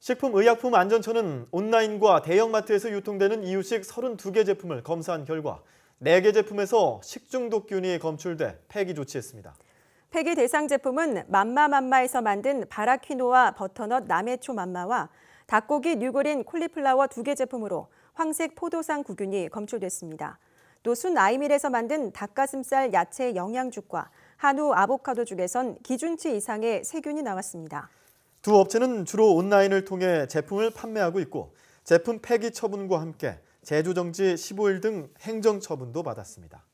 식품의약품안전처는 온라인과 대형마트에서 유통되는 이유식 32개 제품을 검사한 결과 4개 제품에서 식중독균이 검출돼 폐기 조치했습니다. 폐기 대상 제품은 맘마맘마에서 만든 바라퀴노와 버터넛 남해초 맘마와 닭고기 뉴그린 콜리플라워 2개 제품으로 황색 포도상 구균이 검출됐습니다. 또순 아이밀에서 만든 닭가슴살 야채 영양죽과 한우 아보카도 죽에선 기준치 이상의 세균이 나왔습니다. 두 업체는 주로 온라인을 통해 제품을 판매하고 있고 제품 폐기 처분과 함께 제조 정지 15일 등 행정 처분도 받았습니다.